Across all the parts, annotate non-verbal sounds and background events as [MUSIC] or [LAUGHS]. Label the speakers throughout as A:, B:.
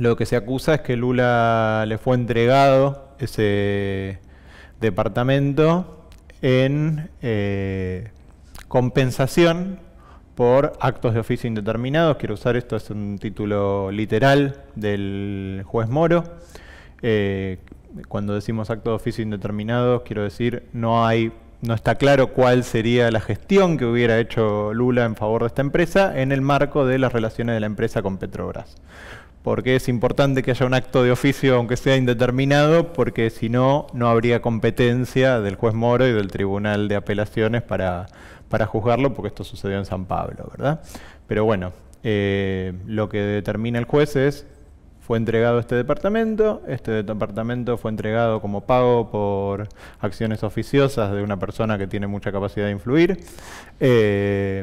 A: Lo que se acusa es que Lula le fue entregado ese departamento en eh, compensación por actos de oficio indeterminados. Quiero usar esto, es un título literal del juez Moro. Eh, cuando decimos actos de oficio indeterminados, quiero decir, no hay no está claro cuál sería la gestión que hubiera hecho Lula en favor de esta empresa en el marco de las relaciones de la empresa con Petrobras porque es importante que haya un acto de oficio, aunque sea indeterminado, porque si no, no habría competencia del juez Moro y del Tribunal de Apelaciones para, juzgarlo, porque esto sucedió en San Pablo, ¿verdad? Pero bueno, eh, lo que determina el juez es, fue entregado este departamento, este departamento fue entregado como pago por acciones oficiosas de una persona que tiene mucha capacidad de influir. Eh,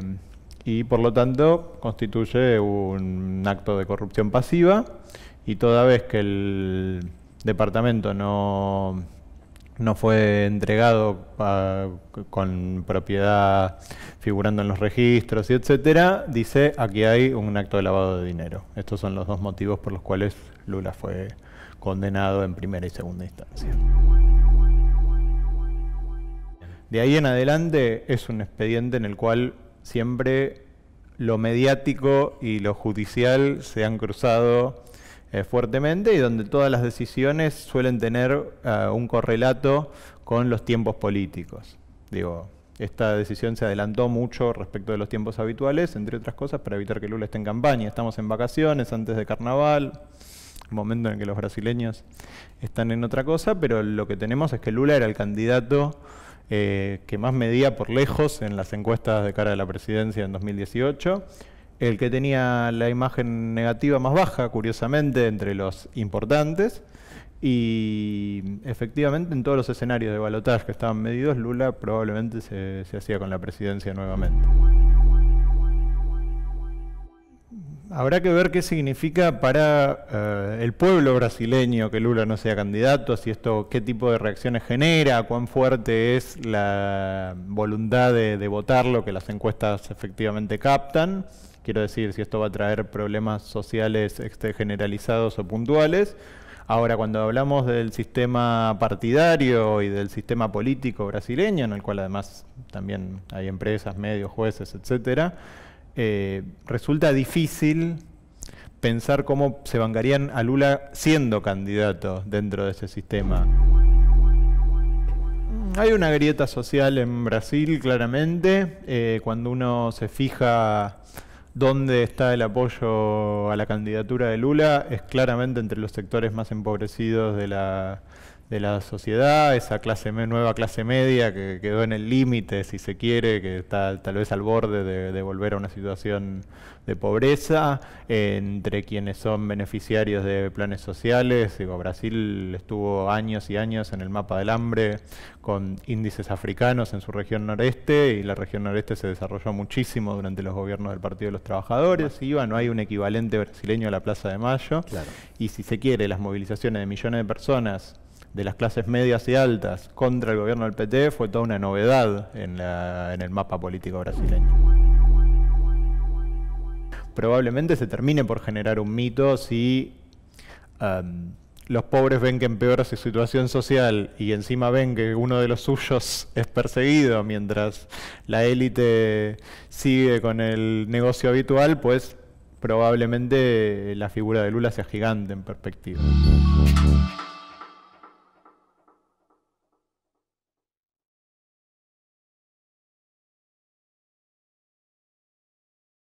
A: y por lo tanto constituye un acto de corrupción pasiva y toda vez que el departamento no, no fue entregado ah, con propiedad figurando en los registros y etcétera, dice aquí hay un acto de lavado de dinero. Estos son los dos motivos por los cuales Lula fue condenado en primera y segunda instancia. De ahí en adelante es un expediente en el cual siempre lo mediático y lo judicial se han cruzado eh, fuertemente y donde todas las decisiones suelen tener eh, un correlato con los tiempos políticos. Digo, esta decisión se adelantó mucho respecto de los tiempos habituales, entre otras cosas, para evitar que Lula esté en campaña. Estamos en vacaciones, antes de carnaval momento en el que los brasileños están en otra cosa, pero lo que tenemos es que Lula era el candidato eh, que más medía por lejos en las encuestas de cara a la presidencia en 2018, el que tenía la imagen negativa más baja, curiosamente, entre los importantes, y efectivamente en todos los escenarios de balotaje que estaban medidos, Lula probablemente se hacía con la presidencia nuevamente. Habrá que ver qué significa para eh, el pueblo brasileño que Lula no sea candidato, si esto, qué tipo de reacciones genera, cuán fuerte es la voluntad de, de votarlo que las encuestas efectivamente captan. Quiero decir, si esto va a traer problemas sociales este, generalizados o puntuales. Ahora, cuando hablamos del sistema partidario y del sistema político brasileño, en el cual además también hay empresas, medios, jueces, etcétera eh, resulta difícil pensar cómo se bancarían a Lula siendo candidato dentro de ese sistema. Mm, hay una grieta social en Brasil, claramente, eh, cuando uno se fija dónde está el apoyo a la candidatura de Lula, es claramente entre los sectores más empobrecidos de la, de la sociedad, esa clase nueva clase media que quedó en el límite, si se quiere, que está tal vez al borde de, volver a una situación de pobreza, entre quienes son beneficiarios de planes sociales. Digo, Brasil estuvo años y años en el mapa del hambre con índices africanos en su región noreste y la región noreste se desarrolló muchísimo durante los gobiernos del Partido de los Trabajadores. y Iba, no hay un equivalente brasileño a la Plaza de Mayo. Y si se quiere, las movilizaciones de millones de personas de las clases medias y altas contra el gobierno del PT fue toda una novedad en, el mapa político brasileño probablemente se termine por generar un mito si um, los pobres ven que empeora su situación social y encima ven que uno de los suyos [LAUGHS] es perseguido mientras la élite sigue con el negocio habitual, pues probablemente la figura de Lula sea gigante en perspectiva.